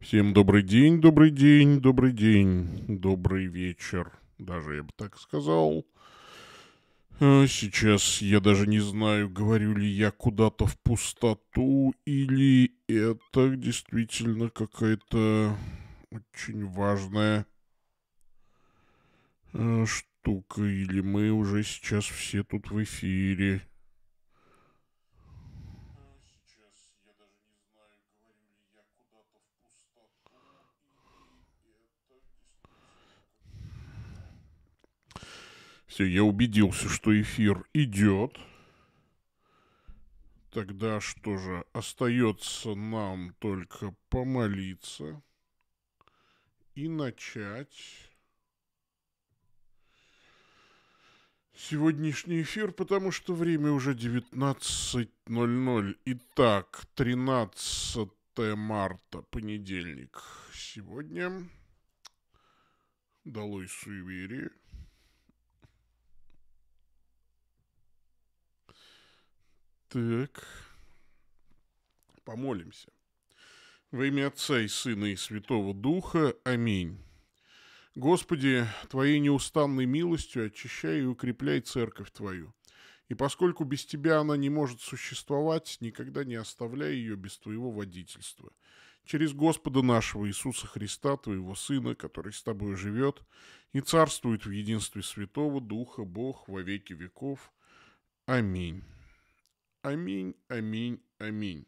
Всем добрый день, добрый день, добрый день, добрый вечер, даже я бы так сказал. А сейчас я даже не знаю, говорю ли я куда-то в пустоту, или это действительно какая-то очень важная э, штука, или мы уже сейчас все тут в эфире. Все, я убедился, что эфир идет. Тогда что же, остается нам только помолиться и начать сегодняшний эфир, потому что время уже 19.00. Итак, 13 марта, понедельник. Сегодня долой суеверие. Так. Помолимся. Во имя Отца и Сына и Святого Духа. Аминь. Господи, Твоей неустанной милостью очищай и укрепляй церковь Твою. И поскольку без Тебя она не может существовать, никогда не оставляй ее без Твоего водительства. Через Господа нашего Иисуса Христа, Твоего Сына, который с Тобой живет и царствует в единстве Святого Духа, Бог, во веки веков. Аминь. Аминь, аминь, аминь.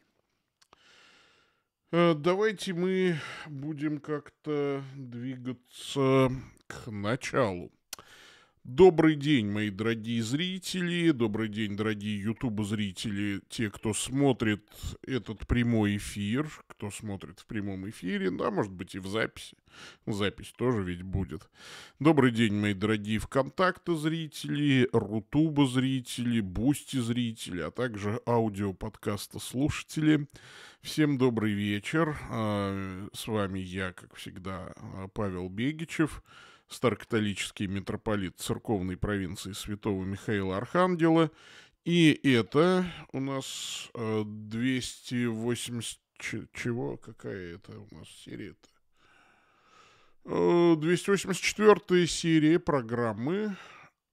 Э, давайте мы будем как-то двигаться к началу. Добрый день, мои дорогие зрители, добрый день, дорогие ютуб-зрители, те, кто смотрит этот прямой эфир, кто смотрит в прямом эфире, да, может быть, и в записи. Запись тоже ведь будет. Добрый день, мои дорогие ВКонтакте-зрители, Рутуба-зрители, Бусти-зрители, а также аудиоподкаста-слушатели. Всем добрый вечер. А, с вами я, как всегда, а, Павел Бегичев старокатолический митрополит церковной провинции святого Михаила Архангела. И это у нас 280... Э, чего? Какая это у нас серия-то? 284 э, серия программы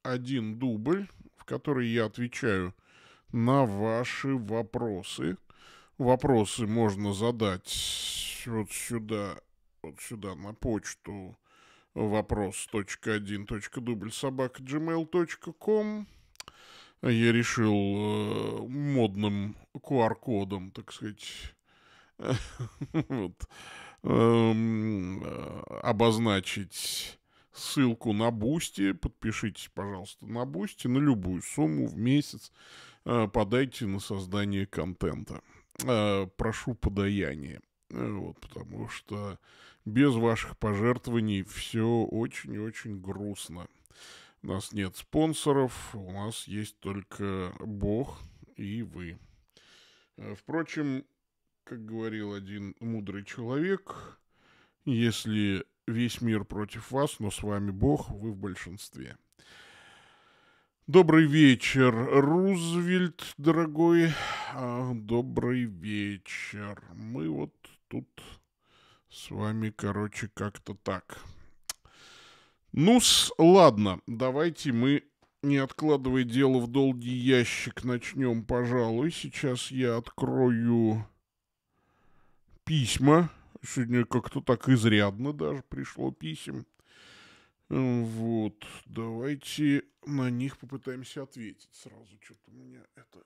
«Один дубль», в которой я отвечаю на ваши вопросы. Вопросы можно задать вот сюда, вот сюда на почту Вопрос. вопрос.1.дубль.собака.gmail.com я решил э, модным QR-кодом, так сказать, эм, э, обозначить ссылку на Бусти. Подпишитесь, пожалуйста, на Бусти на любую сумму в месяц. Э, подайте на создание контента. Э, прошу подаяние. Вот, потому что без ваших пожертвований все очень-очень и грустно. У нас нет спонсоров, у нас есть только Бог и вы. Э, впрочем, как говорил один мудрый человек, если весь мир против вас, но с вами Бог, вы в большинстве. Добрый вечер, Рузвельт, дорогой. А, добрый вечер. Мы вот тут с вами, короче, как-то так. ну ладно, давайте мы, не откладывая дело в долгий ящик, начнем, пожалуй. Сейчас я открою письма. Сегодня как-то так изрядно даже пришло писем. Вот, давайте на них попытаемся ответить сразу. Что-то у меня это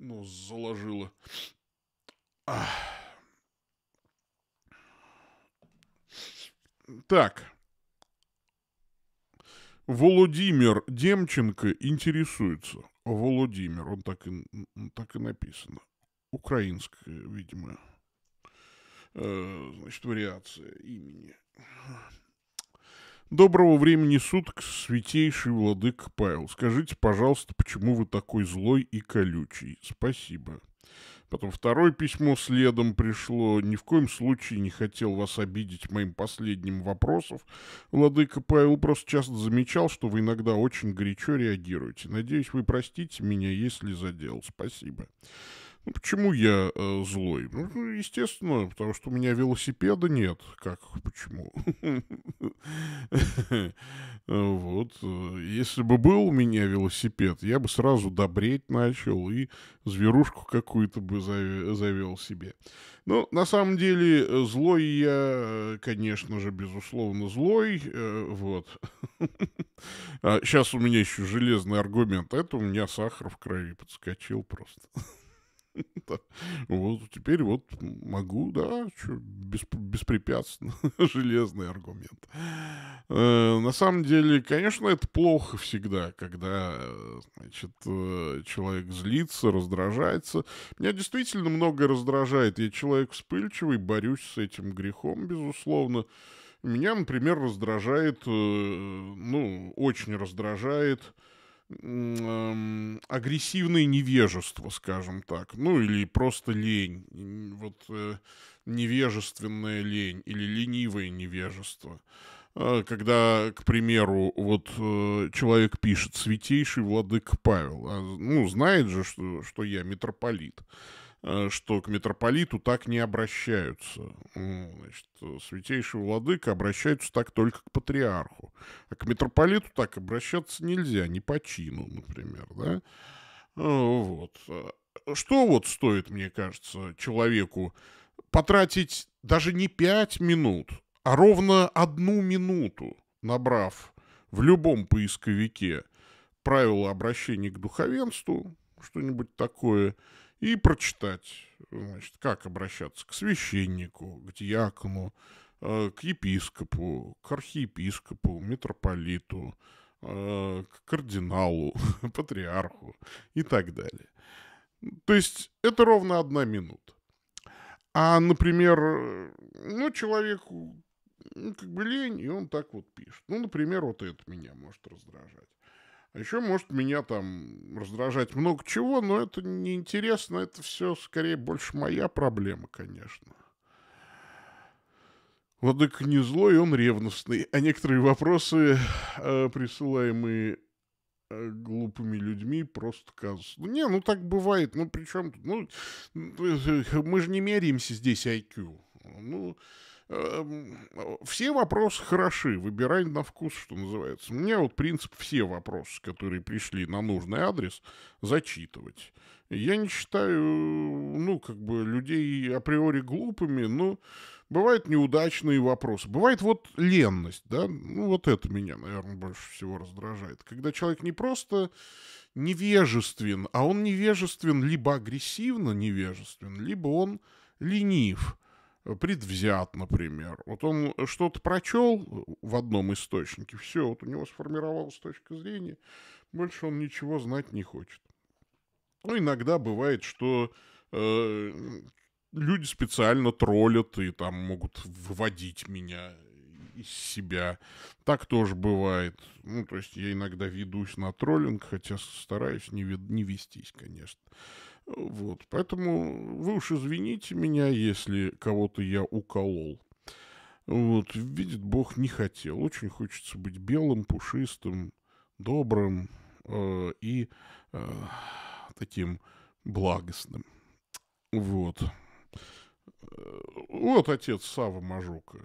нос заложило. Ах. Так. Володимир Демченко интересуется. Володимир, он так и, так и написано. Украинская, видимо, э, значит, вариация имени. Доброго времени суток, святейший владык Павел. Скажите, пожалуйста, почему вы такой злой и колючий? Спасибо. Потом второе письмо следом пришло. Ни в коем случае не хотел вас обидеть моим последним вопросом. Владыка Павел просто часто замечал, что вы иногда очень горячо реагируете. Надеюсь, вы простите меня, если задел. Спасибо. Ну, почему я э, злой? Ну, естественно, потому что у меня велосипеда нет. Как? Почему? Вот. Э, если бы был у меня велосипед, я бы сразу добреть начал и зверушку какую-то бы завел себе. Но на самом деле э, злой я, э, конечно же, безусловно, злой. Вот. Сейчас а у меня еще железный аргумент. Это у меня сахар в крови подскочил просто. Вот теперь вот могу, да, беспрепятственно. Железный аргумент. Э, на самом деле, конечно, это плохо всегда, когда, значит, э, человек злится, раздражается. Меня действительно многое раздражает. Я человек вспыльчивый, борюсь с этим грехом, безусловно. Меня, например, раздражает, э, ну, очень раздражает Эм, агрессивное невежество, скажем так, ну или просто лень, вот э, невежественная лень или ленивое невежество. Э, когда, к примеру, вот э, человек пишет «Святейший владык Павел», а, ну, знает же, что, что я митрополит. Э, что к митрополиту так не обращаются. Значит, э, святейший владыка обращаются так только к патриарху. А к митрополиту так обращаться нельзя, не по чину, например. Да? Э, вот. Что вот стоит, мне кажется, человеку потратить даже не пять минут, а ровно одну минуту, набрав в любом поисковике правила обращения к духовенству, что-нибудь такое – и прочитать, значит, как обращаться к священнику, к диакону, э, к епископу, к архиепископу, митрополиту, э, к кардиналу, патриарху и так далее. То есть это ровно одна минута. А, например, ну, человеку ну, как бы лень, и он так вот пишет. Ну, например, вот это меня может раздражать. А еще может меня там раздражать много чего, но это неинтересно, это все скорее больше моя проблема, конечно. Владыка не злой, он ревностный, а некоторые вопросы, э, присылаемые э, глупыми людьми просто кажется. Ну, не, ну так бывает. Ну, причем, ну, мы же не меряемся здесь IQ. Ну, Эм, все вопросы хороши, выбирай на вкус, что называется. У меня вот принцип все вопросы, которые пришли на нужный адрес, зачитывать. Я не считаю, ну, как бы, людей априори глупыми, но бывают неудачные вопросы. Бывает вот ленность, да, ну, вот это меня, наверное, больше всего раздражает. Когда человек не просто невежествен, а он невежествен либо агрессивно невежествен, либо он ленив предвзят, например. Вот он что-то прочел в одном источнике, все, вот у него сформировалась точка зрения, больше он ничего знать не хочет. Ну, иногда бывает, что э, люди специально троллят и там могут выводить меня из себя. Так тоже бывает. Ну, то есть я иногда ведусь на троллинг, хотя стараюсь не, вед... не вестись, конечно. Вот, поэтому вы уж извините меня, если кого-то я уколол. Вот, видит Бог, не хотел. Очень хочется быть белым, пушистым, добрым э, и э, таким благостным. Вот. Вот отец Сава Мажука,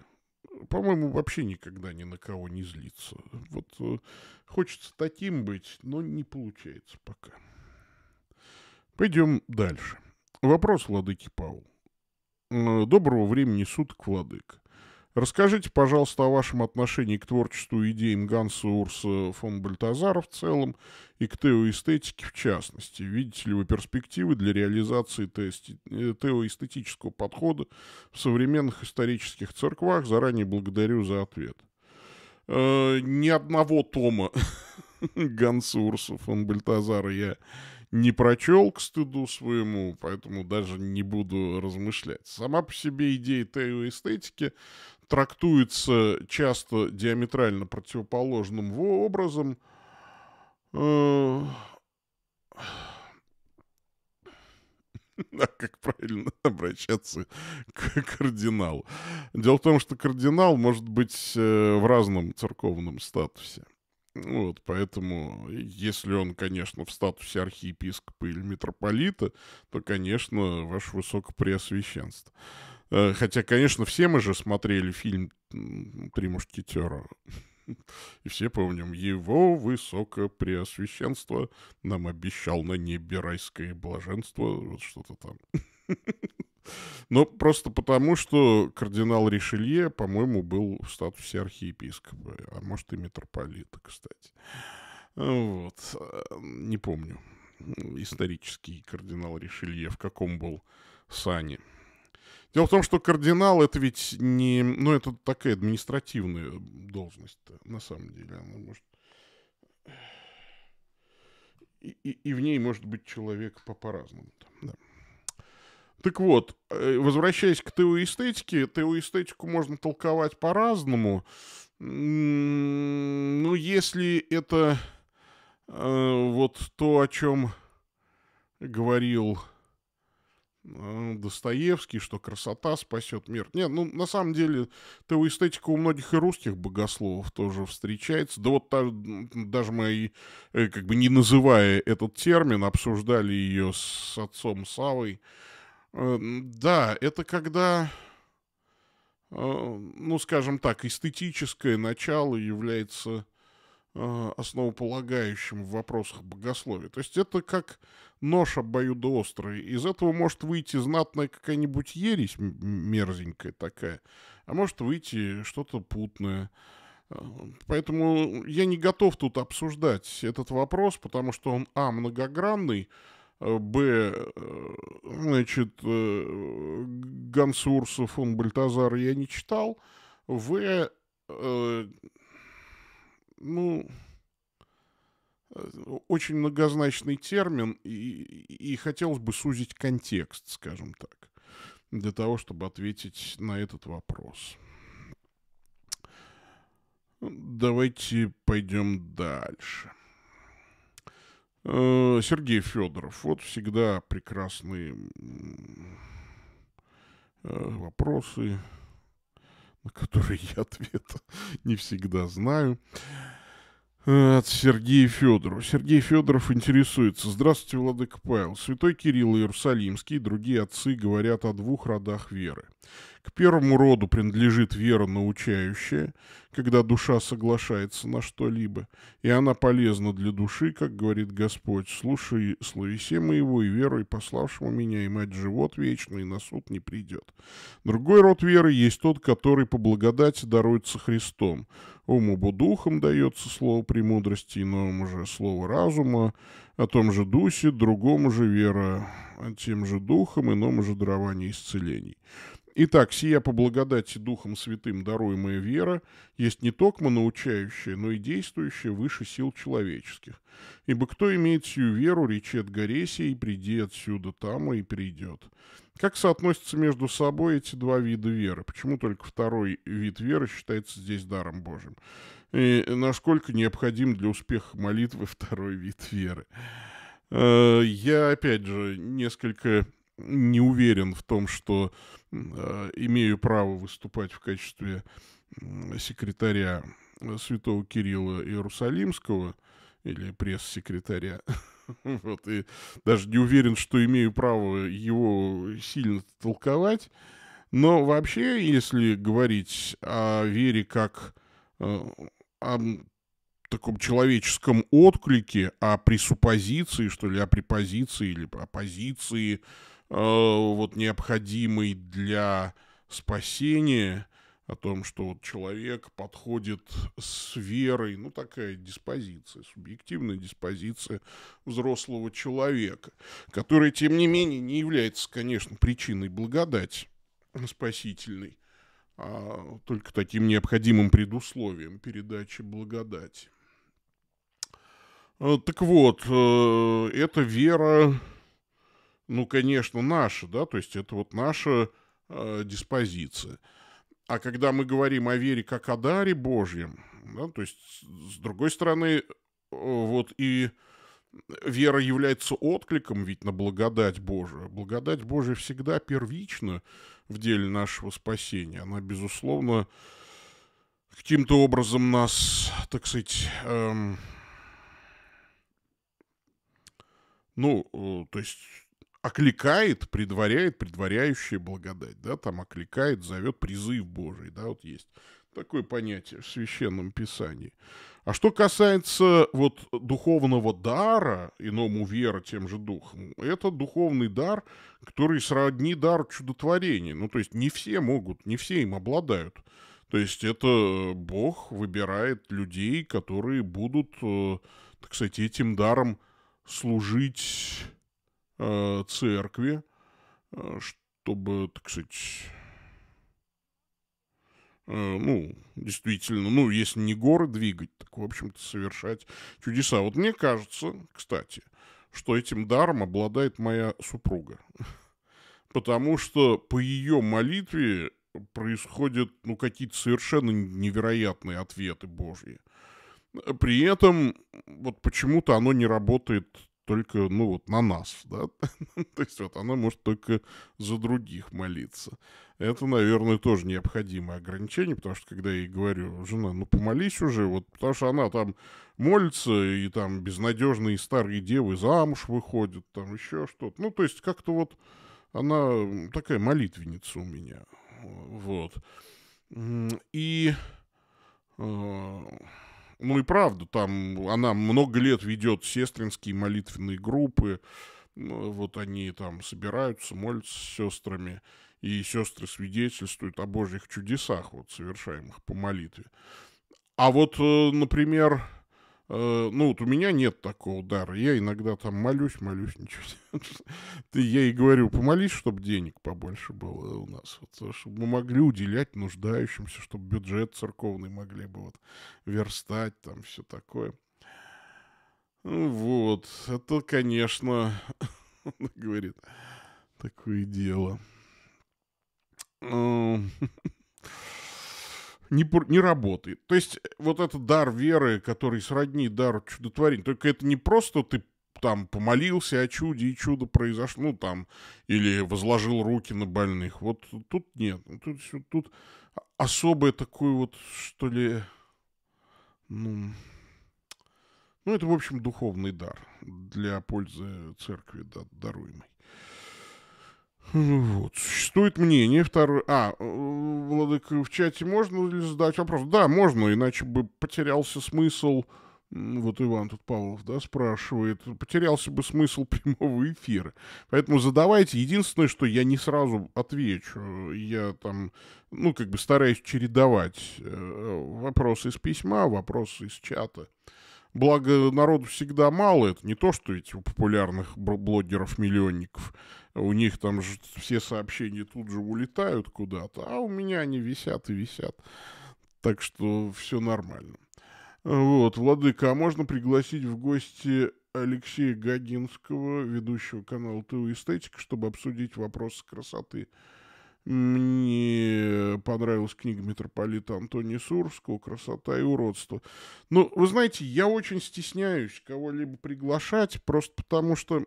По-моему, вообще никогда ни на кого не злится. Вот э, хочется таким быть, но не получается пока. Пойдем дальше. Вопрос владыки Паул. Доброго времени суток, владык. Расскажите, пожалуйста, о вашем отношении к творчеству и идеям Ганса Урса фон Бальтазара в целом и к теоэстетике в частности. Видите ли вы перспективы для реализации э, теоэстетического подхода в современных исторических церквах? Заранее благодарю за ответ. Э, ни одного тома Ганса Урса фон Бальтазара я не прочел к стыду своему, поэтому даже не буду размышлять. Сама по себе идея эстетики трактуется часто диаметрально противоположным образом. А как правильно обращаться к кардиналу? Дело в том, что кардинал может быть э, в разном церковном статусе. Вот, поэтому, если он, конечно, в статусе архиепископа или митрополита, то, конечно, ваше высокопреосвященство. Э, хотя, конечно, все мы же смотрели фильм «Три мушкетера». И все помним, его высокопреосвященство нам обещал на небе райское блаженство, вот что-то там. Но просто потому, что кардинал Ришелье, по-моему, был в статусе архиепископа, а может и митрополита, кстати. Вот, э, не помню, исторический кардинал Ришелье в каком был сане. Дело в том, что кардинал это ведь не... Ну, это такая административная должность на самом деле. Она может... И, и, и в ней может быть человек по-разному. Да. Так вот, э, возвращаясь к ТУ эстетике, ТУ эстетику можно толковать по-разному. Ну, если это э, вот то, о чем говорил э, Достоевский, что красота спасет мир. Нет, ну, на самом деле, ТУ эстетика у многих и русских богословов тоже встречается. Да вот та, даже мы, э, как бы не называя этот термин, обсуждали ее с отцом Савой, Э, да, это когда, э, ну, скажем так, эстетическое начало является э, основополагающим в вопросах богословия. То есть это как нож обоюдоострый. Из этого может выйти знатная какая-нибудь ересь мерзенькая такая, а может выйти что-то путное. Поэтому я не готов тут обсуждать этот вопрос, потому что он, а, многогранный, Б, э, значит, э, Гансурсов, он Бальтазар я не читал. В, э, ну, э, очень многозначный термин, и, и хотелось бы сузить контекст, скажем так, для того, чтобы ответить на этот вопрос. Давайте пойдем дальше. Э, Сергей Федоров. Вот всегда прекрасные э, вопросы, на которые я ответа не всегда знаю. От Сергея Федорова. Сергей Федоров интересуется. Здравствуйте, Владыка Павел. Святой Кирилл Иерусалимский и другие отцы говорят о двух родах веры. К первому роду принадлежит вера научающая, когда душа соглашается на что-либо, и она полезна для души, как говорит Господь, слушай словесе моего и верой пославшему меня, и мать живот вечный, и на суд не придет. Другой род веры есть тот, который по благодати даруется Христом. Уму духом дается слово премудрости, иному же слово разума, о том же дусе, другому же вера, а тем же духом, иному же дарование исцелений. Итак, сия по благодати Духом Святым даруемая вера есть не только научающая, но и действующая выше сил человеческих. Ибо кто имеет сию веру, речет горесе и приди отсюда там и придет. Как соотносятся между собой эти два вида веры? Почему только второй вид веры считается здесь даром Божьим? И насколько необходим для успеха молитвы второй вид веры? Э, я, опять же, несколько не уверен в том, что э, имею право выступать в качестве секретаря э, святого Кирилла Иерусалимского или пресс-секретаря. Вот, и даже не уверен, что имею право его сильно толковать. Но вообще, если говорить о вере как э, о таком человеческом отклике, о пресуппозиции, что ли, о препозиции или о позиции, Э, вот необходимый для спасения, о том, что вот человек подходит с верой, ну такая диспозиция, субъективная диспозиция взрослого человека, которая, тем не менее, не является, конечно, причиной благодати спасительной, а только таким необходимым предусловием передачи благодати. Э, так вот, э, эта вера ну, конечно, наша, да, то есть это вот наша э, диспозиция. А когда мы говорим о вере как о даре Божьем, да, то есть, с другой стороны, э, вот и вера является откликом ведь на благодать Божию. Благодать Божия всегда первична в деле нашего спасения. Она, безусловно, каким-то образом нас, так сказать, эм, ну, э, то есть окликает, предваряет, предваряющая благодать, да, там окликает, зовет призыв Божий, да, вот есть такое понятие в Священном Писании. А что касается вот духовного дара, иному вера тем же духом, это духовный дар, который сродни дару чудотворения. Ну, то есть не все могут, не все им обладают. То есть это Бог выбирает людей, которые будут, э, так сказать, этим даром служить Э, церкви, э, чтобы, так сказать, э, ну, действительно, ну, если не горы двигать, так, в общем-то, совершать чудеса. Вот мне кажется, кстати, что этим даром обладает моя супруга. Потому что по ее молитве происходят, ну, какие-то совершенно невероятные ответы Божьи. При этом, вот почему-то оно не работает только, ну, вот на нас, да? То есть вот она может только за других молиться. Это, наверное, тоже необходимое ограничение, потому что, когда я ей говорю, жена, ну, помолись уже, вот, потому что она там молится, и там безнадежные старые девы замуж выходят, там еще что-то. Ну, то есть как-то вот она такая молитвенница у меня, вот. И... Э ну и правда, там она много лет ведет сестринские молитвенные группы. Ну, вот они там собираются, молятся с сестрами, и сестры свидетельствуют о божьих чудесах, вот, совершаемых по молитве. А вот, э, например, Э, ну, вот у меня нет такого дара. Я иногда там молюсь, молюсь, ничего себе. Я и говорю, помолись, чтобы денег побольше было у нас. Вот, э, чтобы мы могли уделять нуждающимся, чтобы бюджет церковный могли бы вот верстать, там все такое. Ну вот, это, конечно, говорит, такое дело. не, не работает. То есть э, вот этот дар веры, который сродни дару чудотворения, только это не просто ты там помолился о чуде, и чудо произошло, ну там, или возложил руки на больных. Вот тут нет. Ну, тут, тут а, особое такое вот, что ли, ну, ну, это, в общем, духовный дар для пользы церкви да, даруемый. Ну вот, существует мнение, второе... А, э, Владыка, в чате можно ли задать вопрос? Да, можно, иначе бы потерялся смысл... Вот Иван тут Павлов, да, спрашивает. Потерялся бы смысл прямого эфира. Поэтому задавайте. Единственное, что я не сразу отвечу. Я там, ну, как бы стараюсь чередовать э, вопросы из письма, вопросы из чата. Благо, народу всегда мало. Это не то, что ведь у популярных блогеров-миллионников у них там же все сообщения тут же улетают куда-то, а у меня они висят и висят. Так что все нормально. Вот, Владыка, а можно пригласить в гости Алексея Гагинского, ведущего канала ТУ Эстетика, чтобы обсудить вопросы красоты? Мне понравилась книга митрополита Антония Сурского «Красота и уродство». Ну, вы знаете, я очень стесняюсь кого-либо приглашать, просто потому что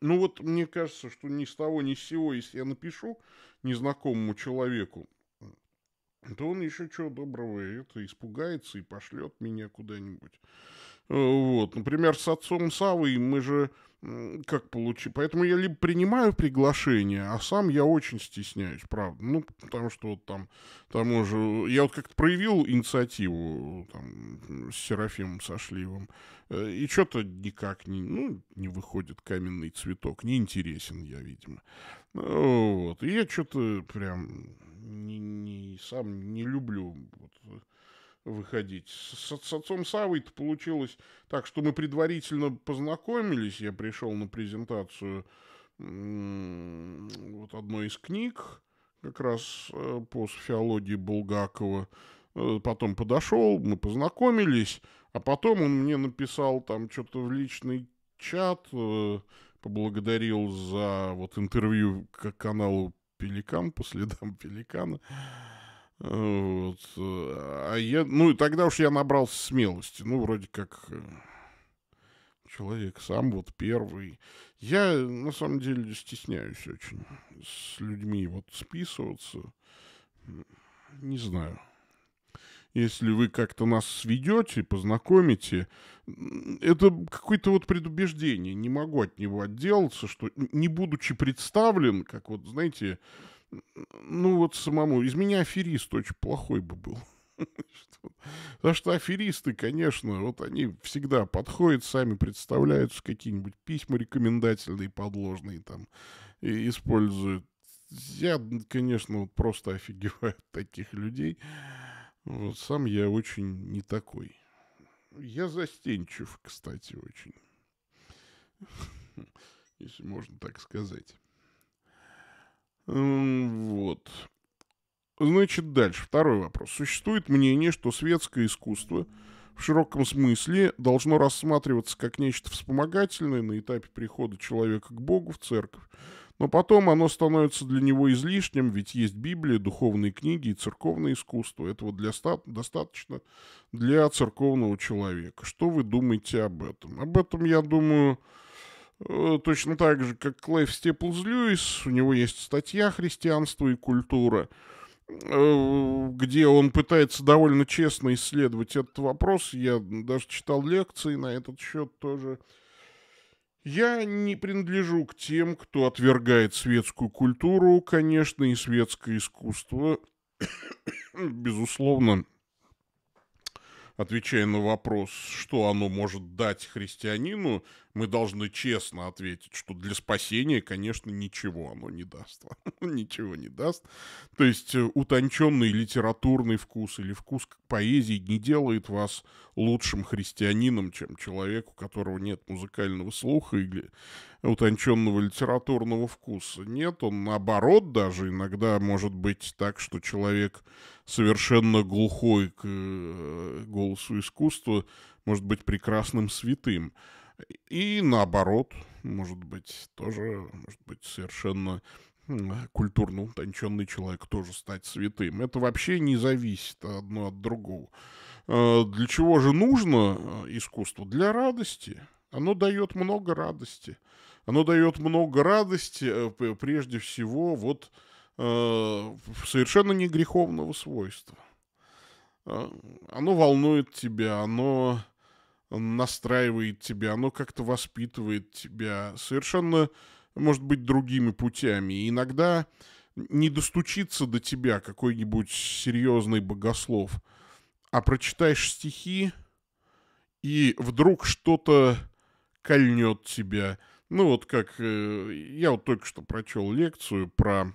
ну вот мне кажется, что ни с того, ни с сего, если я напишу незнакомому человеку, то он еще чего доброго это испугается и пошлет меня куда-нибудь. Э, вот. Например, с отцом Савой мы же как получить. Поэтому я либо принимаю приглашение, а сам я очень стесняюсь, правда. Ну, потому что вот там, там уже... Я вот как-то проявил инициативу там, с Серафимом Сошливым э, и что-то никак не, ну, не выходит каменный цветок. Не интересен я, видимо. Э, вот. И я что-то прям не, не, сам не люблю вот, выходить. С, с отцом Савой-то получилось так, что мы предварительно познакомились. Я пришел на презентацию вот одной из книг, как раз э, по софиологии Булгакова. Э, потом подошел, мы познакомились, а потом он мне написал там что-то в личный чат, э, поблагодарил за вот интервью к каналу «Пеликан» по следам «Пеликана». Вот. А я, ну и тогда уж я набрался смелости. Ну, вроде как э, человек сам вот первый. Я, на самом деле, стесняюсь очень с людьми вот списываться. Не знаю. Если вы как-то нас сведете, познакомите, это какое-то вот предубеждение. Не могу от него отделаться, что не будучи представлен, как вот, знаете, ну вот самому, из меня аферист очень плохой бы был. Потому что аферисты, конечно, вот они всегда подходят, сами представляются, какие-нибудь письма рекомендательные, подложные там и используют. Я, конечно, вот просто офигеваю от таких людей. Вот сам я очень не такой. Я застенчив, кстати, очень. Если можно так сказать. Вот. Значит, дальше. Второй вопрос. Существует мнение, что светское искусство в широком смысле должно рассматриваться как нечто вспомогательное на этапе прихода человека к Богу в церковь. Но потом оно становится для него излишним, ведь есть Библия, духовные книги и церковное искусство. Этого для ста- достаточно для церковного человека. Что вы думаете об этом? Об этом, я думаю, Э, точно так же, как Клайв Степлз Льюис, у него есть статья «Христианство и культура», э, где он пытается довольно честно исследовать этот вопрос. Я даже читал лекции на этот счет тоже. Я не принадлежу к тем, кто отвергает светскую культуру, конечно, и светское искусство. Безусловно, отвечая на вопрос, что оно может дать христианину, мы должны честно ответить, что для спасения, конечно, ничего оно не даст. ничего не даст. То есть э, утонченный литературный вкус или вкус к поэзии не делает вас лучшим христианином, чем человеку, у которого нет музыкального слуха или утонченного литературного вкуса. Нет, он наоборот даже иногда может быть так, что человек совершенно глухой к э, голосу искусства, может быть прекрасным святым. И наоборот, может быть, тоже, может быть, совершенно культурно утонченный человек тоже стать святым. Это вообще не зависит одно от другого. Э, для чего же нужно э, искусство? Для радости. Оно дает много радости. Оно дает много радости, прежде всего, вот Э, совершенно не греховного свойства. Э, оно волнует тебя, оно настраивает тебя, оно как-то воспитывает тебя совершенно, может быть, другими путями. И иногда не достучится до тебя какой-нибудь серьезный богослов, а прочитаешь стихи, и вдруг что-то кольнет тебя. Ну вот как э, я вот только что прочел лекцию про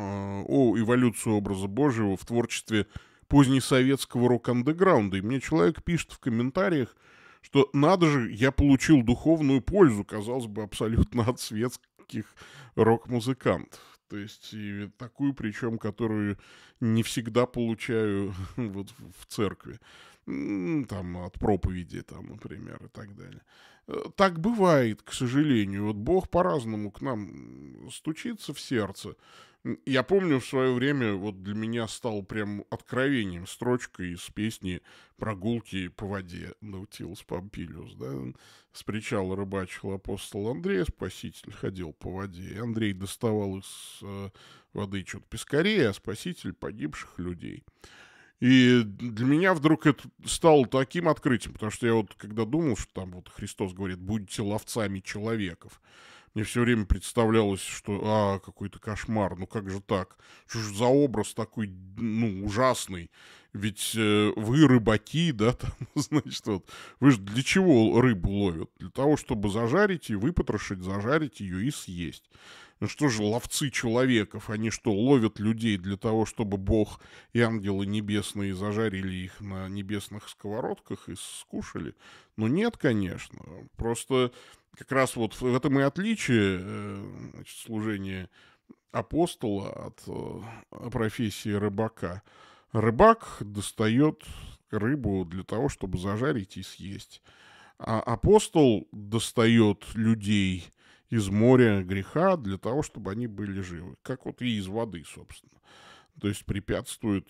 Э, о эволюции образа Божьего в творчестве позднесоветского рок-андеграунда. И мне человек пишет в комментариях, что надо же, я получил духовную пользу, казалось бы, абсолютно от светских рок-музыкантов. То есть и такую, причем, которую не всегда получаю вот в церкви. Там от проповеди, там, например, и так далее. Э, так бывает, к сожалению. Вот Бог по-разному к нам стучится в сердце. Я помню в свое время, вот для меня стал прям откровением строчка из песни «Прогулки по воде» Наутилус Помпилиус, да, с причала рыбачил апостол Андрей, спаситель ходил по воде, и Андрей доставал из э, воды что-то пескарей, а спаситель погибших людей. И для меня вдруг это стало таким открытием, потому что я вот когда думал, что там вот Христос говорит, будете ловцами человеков, мне все время представлялось, что, а, какой-то кошмар, ну как же так? Что же за образ такой, ну, ужасный? Ведь э, вы рыбаки, да, там, значит, вот, вы же для чего рыбу ловят? Для того, чтобы зажарить и выпотрошить, зажарить ее и съесть. Ну что же ловцы человеков, они что, ловят людей для того, чтобы Бог и ангелы небесные зажарили их на небесных сковородках и скушали? Ну нет, конечно, просто как раз вот в этом и отличие э, значит, служения апостола от э, профессии рыбака. Рыбак достает рыбу для того, чтобы зажарить и съесть. А апостол достает людей из моря греха для того, чтобы они были живы. Как вот и из воды, собственно. То есть препятствует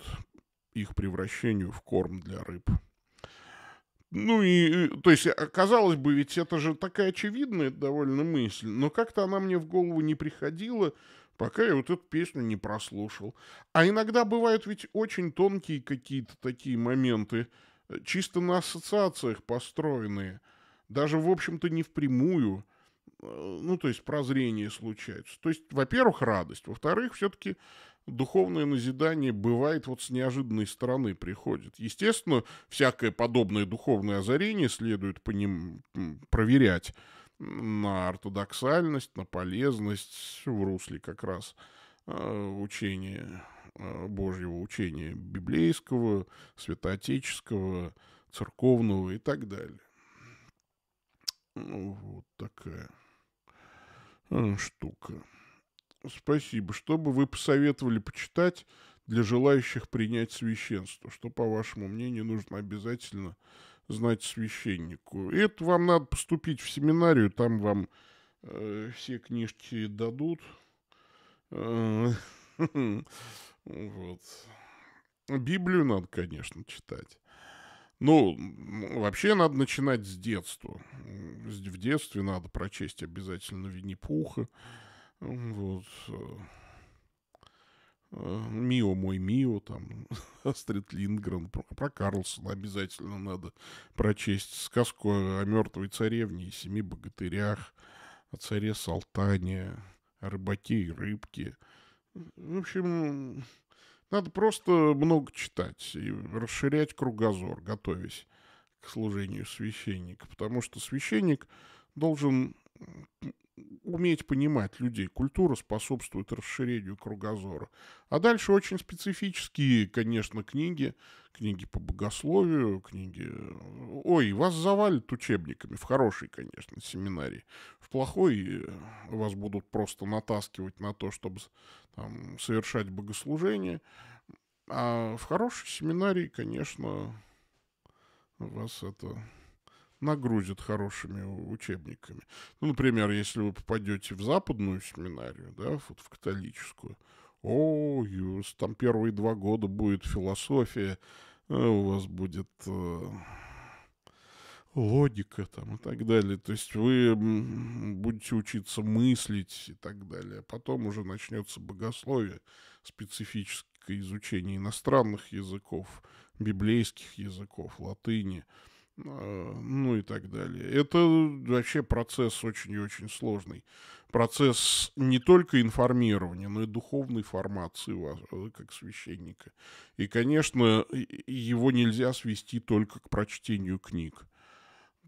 их превращению в корм для рыб. Ну и, э, то есть, а, казалось бы, ведь это же такая очевидная довольно мысль, но как-то она мне в голову не приходила, пока я вот эту песню не прослушал. А иногда бывают ведь очень тонкие какие-то такие моменты, э, чисто на ассоциациях построенные, даже, в общем-то, не впрямую, э, ну, то есть прозрение случается. То есть, во-первых, радость, во-вторых, все-таки духовное назидание бывает вот с неожиданной стороны приходит. Естественно, всякое подобное духовное озарение следует по ним проверять на ортодоксальность, на полезность в русле как раз э, учения, э, Божьего учения библейского, святоотеческого, церковного и так далее. Ну, вот такая э, штука. Спасибо. Что бы вы посоветовали почитать для желающих принять священство? Что, по вашему мнению, нужно обязательно знать священнику? Это вам надо поступить в семинарию, там вам э, все книжки дадут. Э, вот. Библию надо, конечно, читать. Ну, вообще надо начинать с детства. В детстве надо прочесть обязательно Винни-Пуха. Вот. Э, э, Мио мой Мио, там, Астрид Лингрен, про, про Карлсона обязательно надо прочесть. Сказку о мертвой царевне и семи богатырях, о царе Салтане, о рыбаке и рыбке. В общем, надо просто много читать и расширять кругозор, готовясь к служению священника, потому что священник должен уметь понимать людей. Культура способствует расширению кругозора. А дальше очень специфические, конечно, книги. Книги по богословию, книги... Э, ой, вас завалят учебниками, в хорошей, конечно, семинарии. В плохой э, вас будут просто натаскивать на то, чтобы там, совершать богослужение. А в хорошей семинарии, конечно, вас это нагрузят хорошими учебниками. Ну, например, если вы попадете в западную семинарию, да, вот в католическую, о, юс, там первые два года будет философия, э, у вас будет э, логика там и так далее. То есть вы будете учиться мыслить и так далее. А потом уже начнется богословие, специфическое изучение иностранных языков, библейских языков, латыни – а, ну и так далее. Это вообще процесс очень и очень сложный. Процесс не только информирования, но и духовной формации вас, э, как священника. И, конечно, его нельзя свести только к прочтению книг.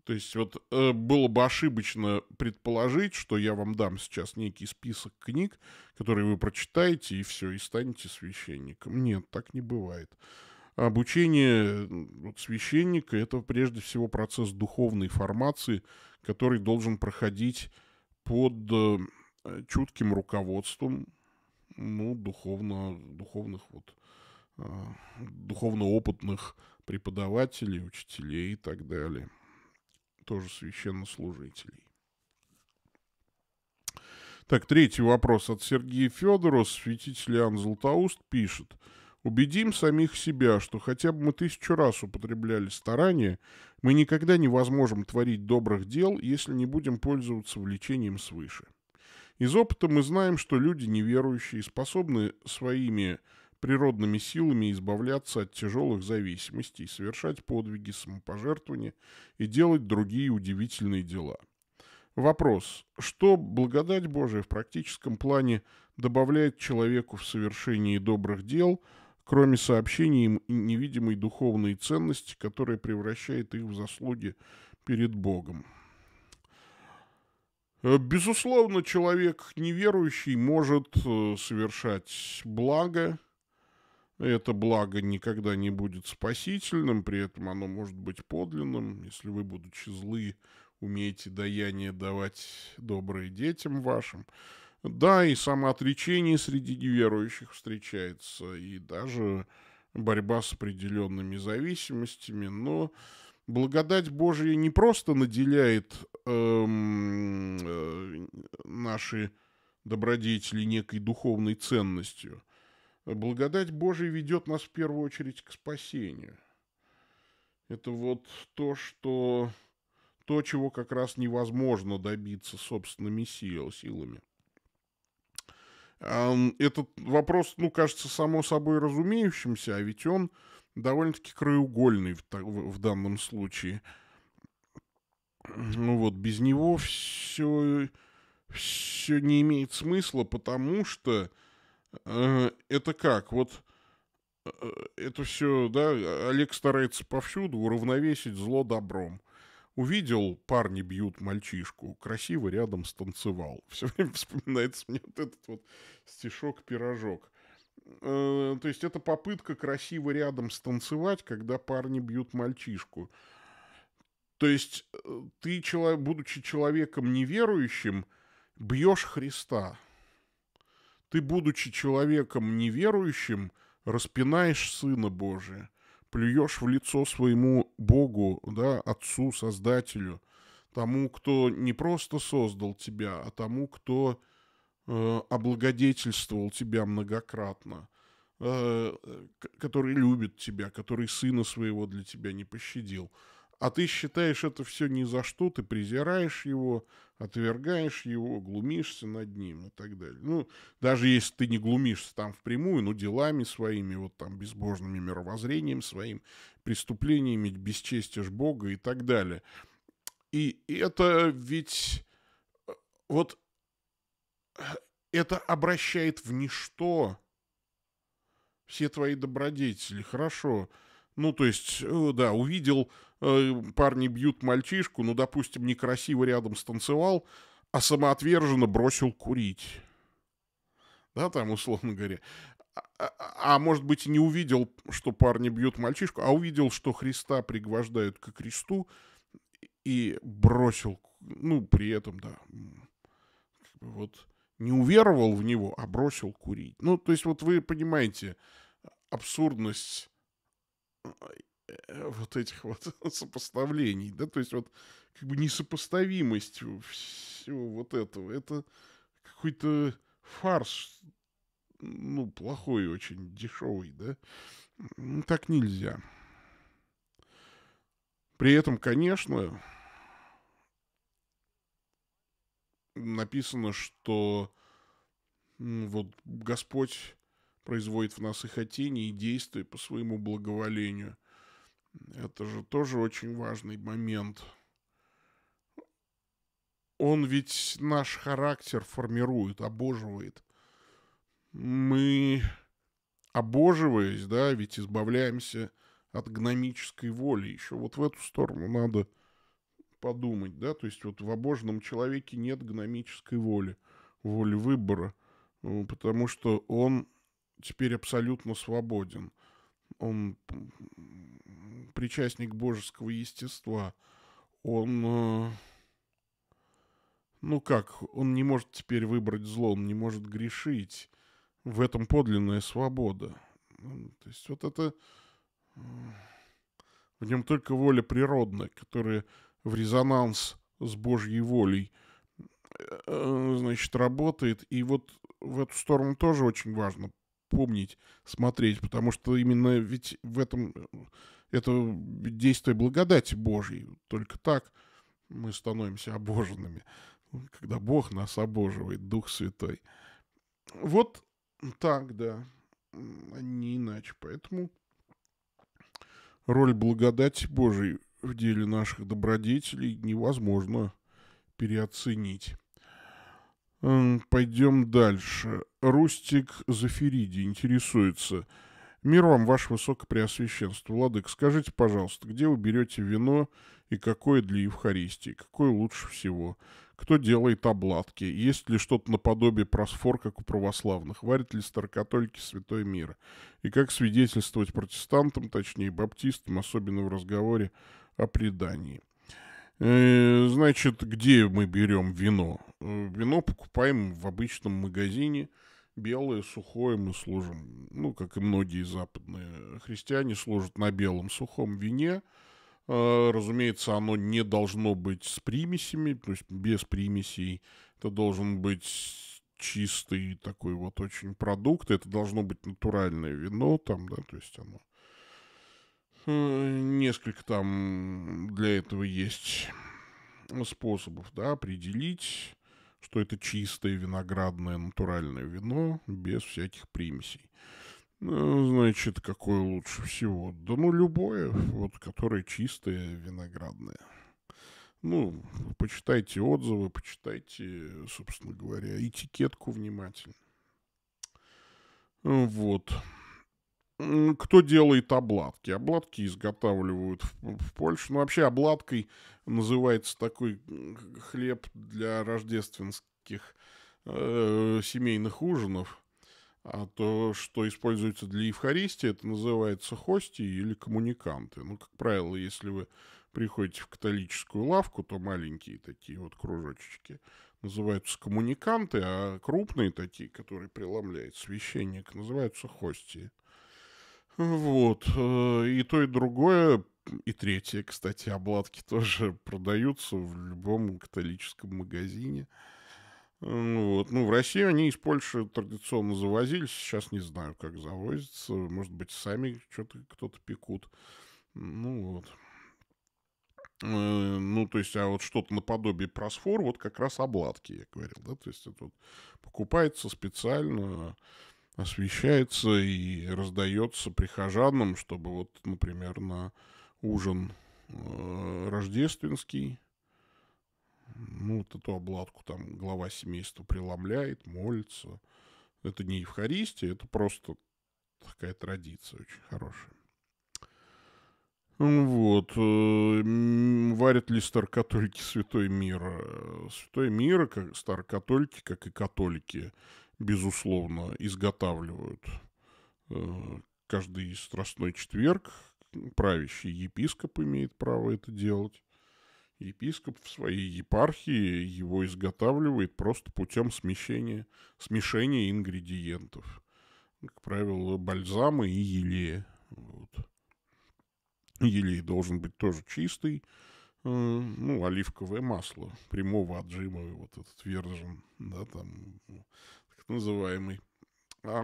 То есть вот э, было бы ошибочно предположить, что я вам дам сейчас некий список книг, которые вы прочитаете, и все, и станете священником. Нет, так не бывает обучение священника – это прежде всего процесс духовной формации, который должен проходить под э, чутким руководством ну, духовно, духовных вот, а, духовно опытных преподавателей, учителей и так далее. Тоже священнослужителей. Так, третий вопрос от Сергея Федорова. Святитель Иоанн Златоуст пишет – Убедим самих себя, что хотя бы мы тысячу раз употребляли старания, мы никогда не возможем творить добрых дел, если не будем пользоваться влечением свыше. Из опыта мы знаем, что люди неверующие способны своими природными силами избавляться от тяжелых зависимостей, совершать подвиги самопожертвования и делать другие удивительные дела. Вопрос, что благодать Божия в практическом плане добавляет человеку в совершении добрых дел – кроме сообщений им невидимой духовной ценности, которая превращает их в заслуги перед Богом. Э, безусловно, человек неверующий может э, совершать благо. Это благо никогда не будет спасительным, при этом оно может быть подлинным. Если вы, будучи злы, умеете даяние давать добрые детям вашим – да, и самоотречение среди неверующих встречается, и даже борьба с определенными зависимостями, но благодать Божья не просто наделяет эм, э, наши добродетели некой духовной ценностью. Благодать Божия ведет нас в первую очередь к спасению. Это вот то, что то, чего как раз невозможно добиться собственными сил, силами. Этот вопрос, ну, кажется, само собой разумеющимся, а ведь он довольно-таки краеугольный в, в данном случае. Ну вот, без него все, все не имеет смысла, потому что э, это как? Вот э, это все, да, Олег старается повсюду уравновесить зло добром. Увидел, парни бьют мальчишку, красиво рядом станцевал. Все время вспоминается мне вот этот вот стишок-пирожок. Э, то есть это попытка красиво рядом станцевать, когда парни бьют мальчишку. То есть э, ты, человек, будучи человеком неверующим, бьешь Христа. Ты, будучи человеком неверующим, распинаешь Сына Божия плюешь в лицо своему Богу, да, Отцу, Создателю, тому, кто не просто создал тебя, а тому, кто э, облагодетельствовал тебя многократно, э, который любит тебя, который сына своего для тебя не пощадил – а ты считаешь это все ни за что, ты презираешь его, отвергаешь его, глумишься над ним и так далее. Ну, даже если ты не глумишься там впрямую, ну, делами своими, вот там, безбожными мировоззрением своим, преступлениями, бесчестишь Бога и так далее. и это ведь э, вот э, это обращает в ничто все твои добродетели, хорошо. Ну, то есть, э, да, увидел Э, парни бьют мальчишку, ну, допустим, некрасиво рядом станцевал, а самоотверженно бросил курить. Да, там, условно говоря. А, а, а может быть, и не увидел, что парни бьют мальчишку, а увидел, что Христа пригвождают к кресту и бросил, ну, при этом, да, вот не уверовал в него, а бросил курить. Ну, то есть вот вы понимаете абсурдность э, Э, вот этих вот сопоставлений, да, то есть вот как бы несопоставимость всего вот этого, это какой-то фарс, ну, плохой очень, дешевый, да, так нельзя. При этом, конечно, написано, что вот Господь производит в нас и хотение, и действия по своему благоволению. Это же тоже очень важный момент. Он ведь наш характер формирует, обоживает. Мы, обоживаясь, да, ведь избавляемся от гномической воли. Еще вот в эту сторону надо подумать, да, то есть вот в обоженном человеке нет гномической воли, воли выбора, ну, потому что он теперь абсолютно свободен – он причастник божеского естества, он, э, ну как, он не может теперь выбрать зло, он не может грешить. В этом подлинная свобода. То есть вот это... Э, в нем только воля природная, которая в резонанс с Божьей волей, э, значит, работает. И вот в эту сторону тоже очень важно помнить, смотреть, потому что именно ведь в этом это действие благодати Божьей. Только так мы становимся обоженными, когда Бог нас обоживает, Дух Святой. Вот так, да, не иначе. Поэтому роль благодати Божией в деле наших добродетелей невозможно переоценить. Пойдем дальше. Рустик Зафериди интересуется. Мир вам, ваше высокопреосвященство. Владык, скажите, пожалуйста, где вы берете вино и какое для Евхаристии? Какое лучше всего? Кто делает обладки? Есть ли что-то наподобие просфор, как у православных? Варят ли старокатолики святой мир? И как свидетельствовать протестантам, точнее баптистам, особенно в разговоре о предании? Э, значит, где мы берем вино? Э, вино покупаем в обычном магазине. Белое, сухое мы служим, ну, как и многие западные христиане, служат на белом сухом вине. Э, разумеется, оно не должно быть с примесями, то есть без примесей. Это должен быть чистый такой вот очень продукт. Это должно быть натуральное вино там, да, то есть оно Э, несколько там для этого есть способов, да, определить, что это чистое виноградное натуральное вино без всяких примесей. Ну, значит, какое лучше всего? Да ну, любое, вот, которое чистое виноградное. Ну, почитайте отзывы, почитайте, собственно говоря, этикетку внимательно. Вот. Кто делает обладки? Обладки изготавливают в, в Польше. Ну, вообще обладкой называется такой хлеб для рождественских э, семейных ужинов. А то, что используется для Евхаристии, это называется хости или коммуниканты. Ну, как правило, если вы приходите в католическую лавку, то маленькие такие вот кружочки называются коммуниканты, а крупные такие, которые преломляет священник, называются хостии. Вот. Э, и то, и другое, и третье, кстати, обладки тоже продаются в любом католическом магазине. Ну вот. Ну, в России они из Польши традиционно завозились. Сейчас не знаю, как завозится, Может быть, сами что-то кто-то пекут. Ну, вот. Э, ну, то есть, а вот что-то наподобие просфор, вот как раз обладки, я говорил, да, то есть это вот покупается специально, освещается и раздается прихожанам, чтобы вот, например, на ужин э, рождественский, ну, вот эту обладку там глава семейства преломляет, молится. Это не Евхаристия, это просто такая традиция очень хорошая. Вот. Э, варят ли старокатолики святой мира? Э, святой мира, как старокатолики, как и католики, безусловно, изготавливают э, каждый страстной четверг. Правящий епископ имеет право это делать. Епископ в своей епархии его изготавливает просто путем смещения, смешения ингредиентов. Как правило, бальзамы и елея. Вот. Елей должен быть тоже чистый. Э, ну, оливковое масло прямого отжима, вот этот вержен, да, там называемый. А,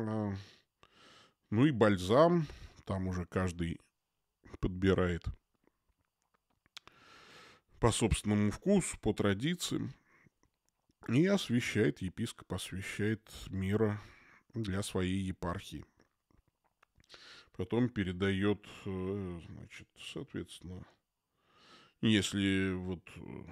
ну и бальзам, там уже каждый подбирает по собственному вкусу, по традициям. И освещает, епископ освещает мира для своей епархии. Потом передает, э, значит, соответственно, если вот э,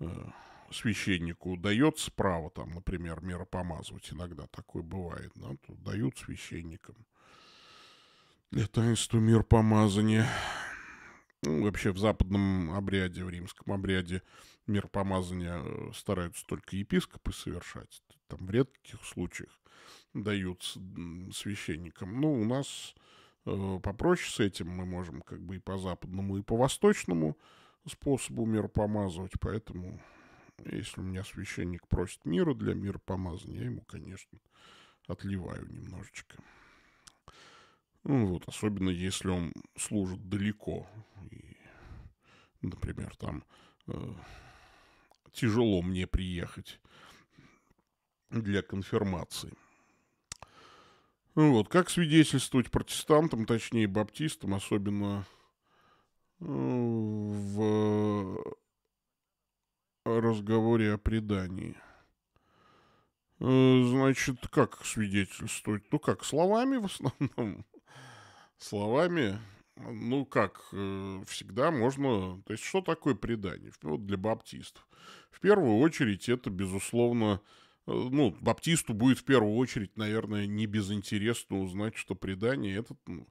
э, священнику дается справа там, например, помазывать иногда такое бывает, да, то дают священникам для таинства миропомазания. Ну, вообще в западном обряде, в римском обряде мир помазания э, стараются только епископы совершать. Там в редких случаях дают священникам. Ну, у нас э, попроще с этим. Мы можем как бы и по западному, и по восточному способу мир помазывать, Поэтому если у меня священник просит мира для миропомазания, я ему, конечно, отливаю немножечко. Ну, вот, особенно если он служит далеко. И, например, там э, тяжело мне приехать для конфирмации. Ну, вот, как свидетельствовать протестантам, точнее баптистам, особенно э, в разговоре о предании. Э, значит, как свидетельствовать? Ну как, словами в основном. Словами, ну как, э, всегда можно... То есть что такое предание ну, вот для баптистов? В первую очередь это, безусловно, э, ну, баптисту будет в первую очередь, наверное, не безинтересно узнать, что предание это ну,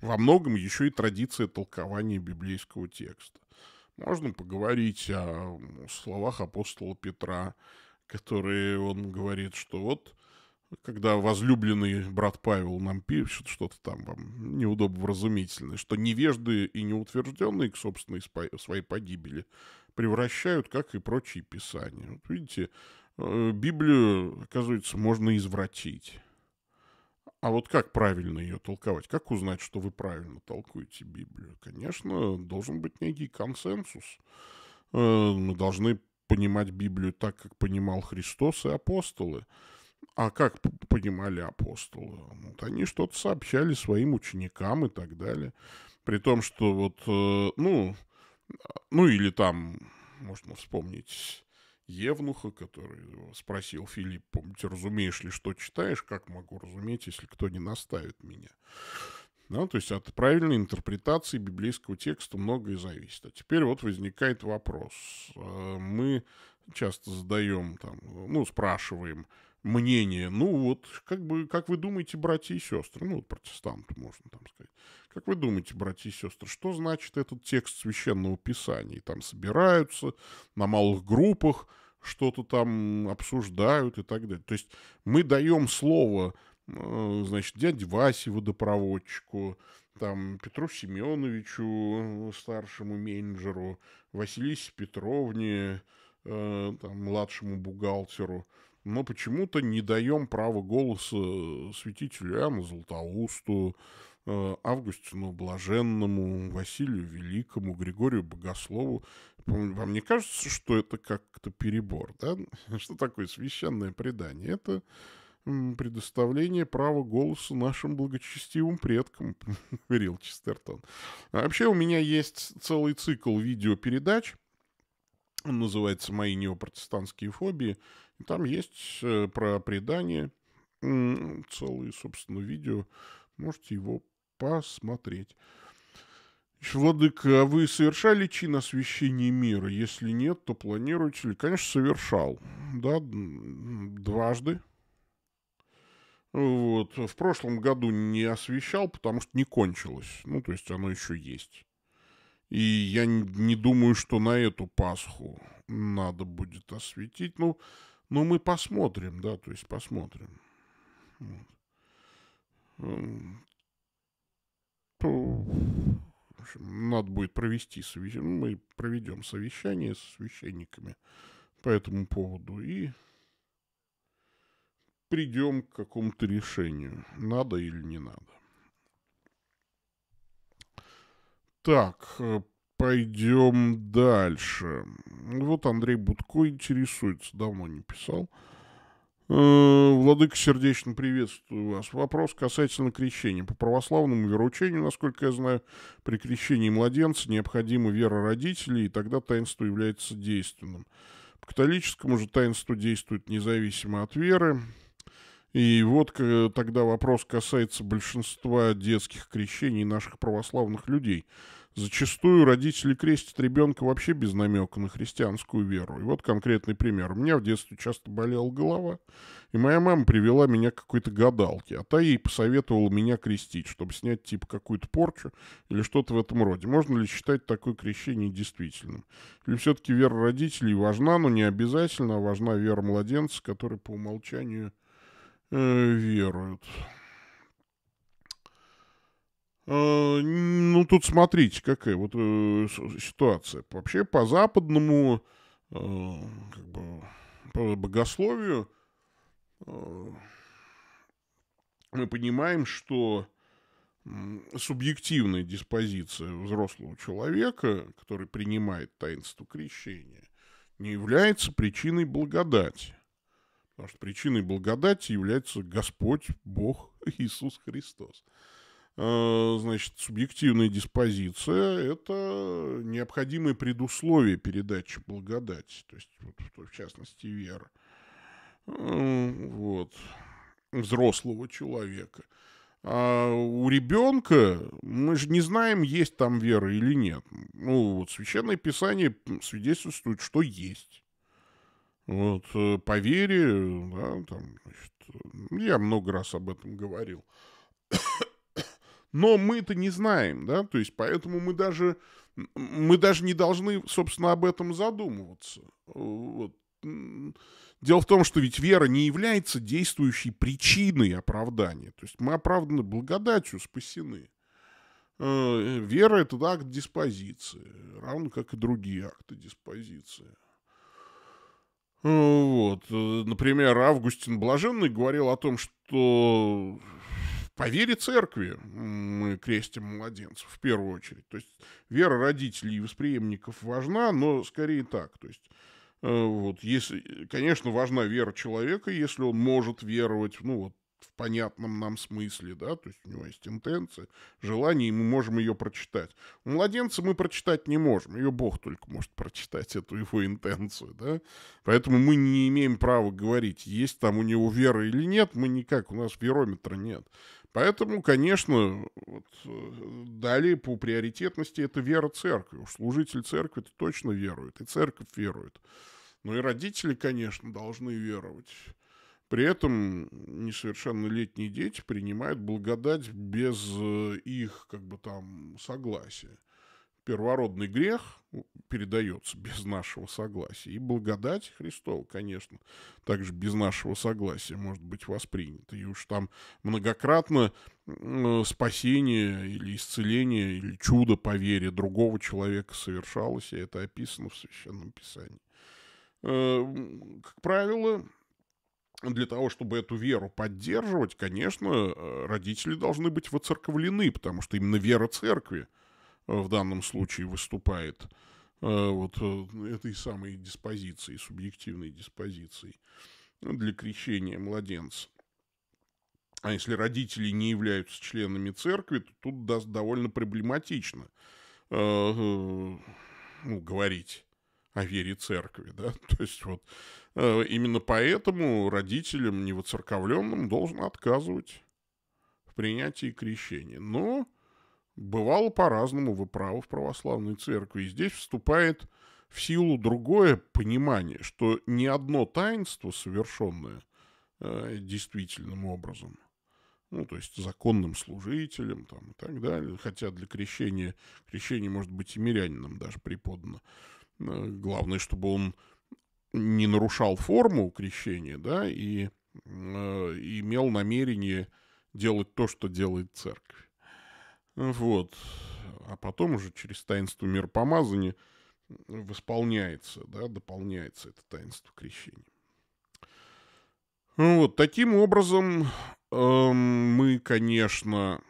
во многом еще и традиция толкования библейского текста. Можно поговорить о словах апостола Петра, которые он говорит, что вот когда возлюбленный брат Павел нам пишет что-то там вам неудобно вразумительное, что невежды и неутвержденные к собственной своей погибели превращают, как и прочие писания. Вот видите, э, Библию, оказывается, можно извратить. А вот как правильно ее толковать? Как узнать, что вы правильно толкуете Библию? Конечно, должен быть некий консенсус. Э, мы должны понимать Библию так, как понимал Христос и апостолы. А как понимали апостолы? Вот они что-то сообщали своим ученикам и так далее. При том, что вот, э, ну, а, ну или там, можно вспомнить Евнуха, который э, спросил Филипп, помните, разумеешь ли, что читаешь, как могу разуметь, если кто не наставит меня. Да, ну, то есть от правильной интерпретации библейского текста многое зависит. А теперь вот возникает вопрос. Э, мы часто задаем, там, э, ну, спрашиваем, мнение, ну вот, как бы, как вы думаете, братья и сестры, ну вот протестант, можно там сказать, как вы думаете, братья и сестры, что значит этот текст священного писания? И там собираются на малых группах, что-то там обсуждают и так далее. То есть мы даем слово, э, значит, дяде Васе водопроводчику, там, Петру Семеновичу, э, старшему менеджеру, Василисе Петровне, э, там, младшему бухгалтеру, мы почему-то не даем права голоса э, святителю Иоанну Златоусту, э, Августину Блаженному, Василию Великому, Григорию Богослову. Вам не кажется, что это как-то перебор? Да? Что такое священное предание? Это предоставление права голоса нашим благочестивым предкам, говорил Честертон. А вообще у меня есть целый цикл видеопередач, он называется «Мои неопротестантские фобии». Там есть э, про предание целые, собственно, видео. Можете его посмотреть. Владыка, а вы совершали чин освящения мира? Если нет, то планируете ли? Конечно, совершал. Да, дважды. Вот. В прошлом году не освещал, потому что не кончилось. Ну, то есть оно еще есть. И я не думаю, что на эту Пасху надо будет осветить. Ну, ну мы посмотрим, да, то есть посмотрим. Вот. Эм, надо будет провести совещание. Мы проведем совещание с священниками по этому поводу и придем к какому-то решению, надо или не надо. Так, э, пойдем дальше. Вот Андрей Будко интересуется, давно не писал. Э, Владыка, сердечно приветствую вас. Вопрос касательно крещения. По православному вероучению, насколько я знаю, при крещении младенца необходима вера родителей, и тогда таинство является действенным. По католическому же таинство действует независимо от веры. И вот э, тогда вопрос касается большинства детских крещений наших православных людей – Зачастую родители крестят ребенка вообще без намека на христианскую веру. И вот конкретный пример. У меня в детстве часто болела голова, и моя мама привела меня к какой-то гадалке, а та ей посоветовала меня крестить, чтобы снять типа какую-то порчу или что-то в этом роде. Можно ли считать такое крещение действительным? Или все-таки вера родителей важна, но не обязательно, а важна вера младенца, который по умолчанию э, верует? Э, ну, тут смотрите, какая вот э, ситуация. Вообще, по западному э, как бы, по богословию мы понимаем, что субъективная диспозиция взрослого человека, который принимает таинство крещения, не является причиной благодати. Потому что причиной благодати является Господь, Бог Иисус Христос. Э, значит, субъективная диспозиция – это необходимые предусловия передачи благодати, то есть, вот, в частности, веры. Э, вот. Взрослого человека. А у ребенка мы же не знаем, есть там вера или нет. Ну, вот Священное Писание свидетельствует, что есть. Вот, э, по вере, да, там, значит, я много раз об этом говорил но мы-то не знаем, да, то есть поэтому мы даже, мы даже не должны, собственно, об этом задумываться. Вот. Дело в том, что ведь вера не является действующей причиной оправдания. То есть мы оправданы благодатью, спасены. Э, вера – это акт диспозиции, равно как и другие акты диспозиции. Э, вот. Э, например, Августин Блаженный говорил о том, что по вере церкви мы крестим младенцев в первую очередь. То есть вера родителей и восприемников важна, но скорее так. То есть э, вот, если, конечно, важна вера человека, если он может веровать, ну вот, в понятном нам смысле, да, то есть у него есть интенция, желание, и мы можем ее прочитать. У младенца мы прочитать не можем, ее Бог только может прочитать, эту его интенцию, да, поэтому мы не имеем права говорить, есть там у него вера или нет, мы никак, у нас верометра нет. Поэтому, конечно, вот, э, далее по приоритетности это вера церкви. Уж служитель церкви -то точно верует, и церковь верует. Но и родители, конечно, должны веровать. При этом несовершеннолетние дети принимают благодать без э, их, как бы там, согласия первородный грех передается без нашего согласия. И благодать Христова, конечно, также без нашего согласия может быть воспринята. И уж там многократно э, спасение или исцеление, или чудо по вере другого человека совершалось, и это описано в Священном Писании. Э, как правило, для того, чтобы эту веру поддерживать, конечно, э, родители должны быть воцерковлены, потому что именно вера церкви – в данном случае выступает э, вот э, этой самой диспозицией, субъективной диспозицией для крещения младенца. А если родители не являются членами церкви, то тут да, довольно проблематично э, ну, говорить о вере церкви, да, то есть вот именно поэтому родителям невоцерковленным должен отказывать в принятии крещения. Но Бывало по-разному, вы правы, в православной церкви. И здесь вступает в силу другое понимание, что ни одно таинство, совершенное э, действительным образом, ну, то есть законным служителем там, и так далее, хотя для крещения, крещение может быть и мирянином даже преподано, э, главное, чтобы он не нарушал форму крещения, да, и э, имел намерение делать то, что делает церковь. Вот. А потом уже через таинство мир миропомазания восполняется, да, дополняется это таинство крещения. Ну вот, таким образом, эм, мы, конечно,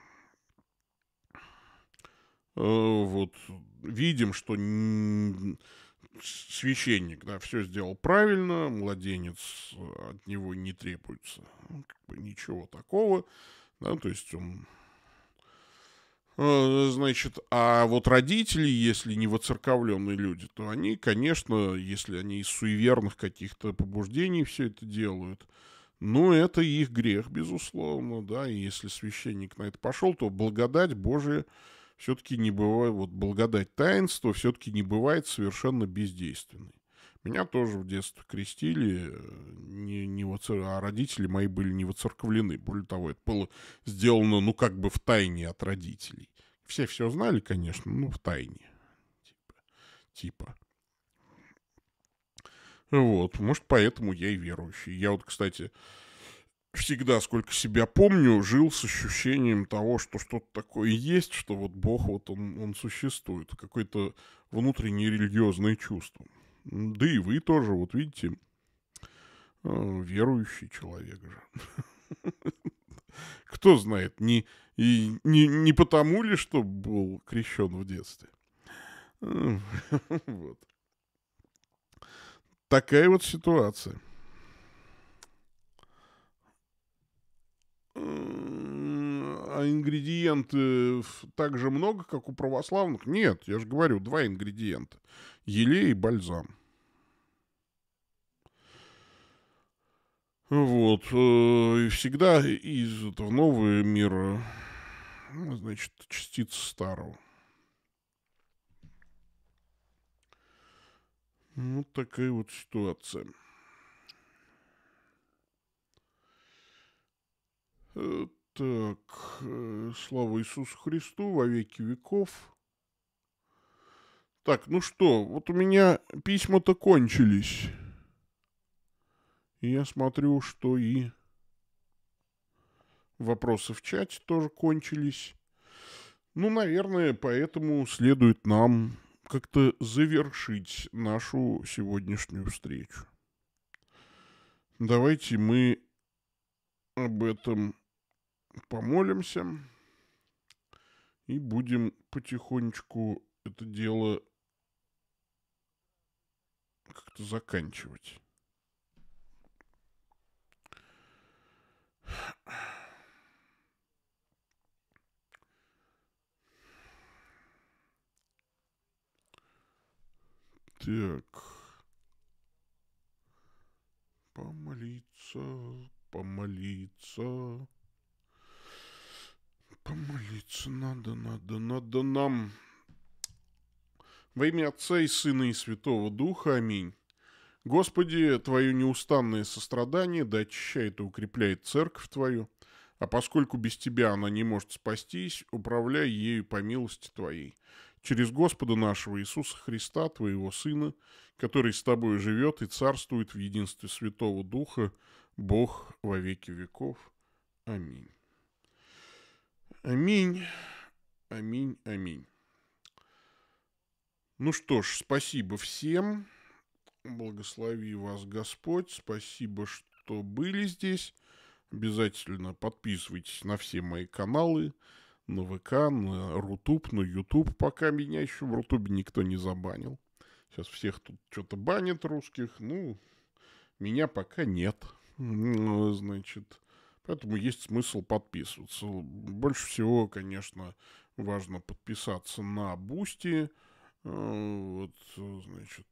э, вот, видим, что священник, да, все сделал правильно, младенец э, от него не требуется, ну, как бы ничего такого, да, то есть он Э, значит, а вот родители, если не воцерковленные люди, то они, конечно, если они из суеверных каких-то побуждений все это делают, ну, это их грех, безусловно, да, и если священник на это пошел, то благодать Божия все-таки не бывает, вот благодать таинства все-таки не бывает совершенно бездейственной. Меня тоже в детстве крестили, э, не, не воцер... а родители мои были не воцерковлены. Более того, это было сделано, ну, как бы в тайне от родителей. Все все знали, конечно, ну в тайне. Типа. типа. Вот, может, поэтому я и верующий. Я вот, кстати, всегда, сколько себя помню, жил с ощущением того, что что-то такое есть, что вот Бог, вот он, он существует. Какое-то внутреннее религиозное чувство. Да и вы тоже, вот видите, э, верующий человек же. кто знает, не, и, не, не потому ли, что был крещен в детстве. Вот. Такая вот ситуация. А ингредиенты так же много, как у православных? Нет, я же говорю, два ингредиента. еле и бальзам. Вот. Э, и всегда из этого нового мира, ну, значит, частиц старого. Вот такая вот ситуация. Э, так, э, слава Иисусу Христу во веки веков. Так, ну что, вот у меня письма-то кончились. Я смотрю, что и... Вопросы в чате тоже кончились. Ну, наверное, поэтому следует нам как-то завершить нашу сегодняшнюю встречу. Давайте мы об этом помолимся и будем потихонечку это дело как-то заканчивать. Так. Помолиться, помолиться. Помолиться надо, надо, надо нам. Во имя Отца и Сына и Святого Духа. Аминь. Господи, Твое неустанное сострадание да очищает и укрепляет церковь Твою, а поскольку без Тебя она не может спастись, управляй ею по милости Твоей. Через Господа нашего Иисуса Христа, Твоего Сына, который с Тобой живет и царствует в единстве Святого Духа, Бог во веки веков. Аминь. Аминь, аминь, аминь. Ну что ж, спасибо всем. Благослови вас Господь. Спасибо, что были здесь. Обязательно подписывайтесь на все мои каналы. На ВК, на Рутуб, на Ютуб, пока меня еще в Рутубе никто не забанил. Сейчас всех тут что-то банят русских. Ну, меня пока нет. Ну, значит, поэтому есть смысл подписываться. Больше всего, конечно, важно подписаться на Бусти. Э, вот, значит,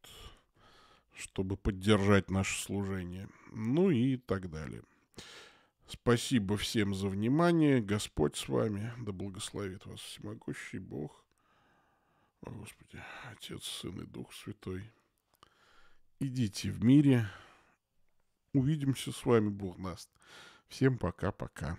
чтобы поддержать наше служение. Ну и так далее. Спасибо всем за внимание. Господь с вами. Да благословит вас всемогущий Бог. О, Господи, Отец, Сын и Дух Святой. Идите в мире. Увидимся с вами, Бог нас. Всем пока-пока.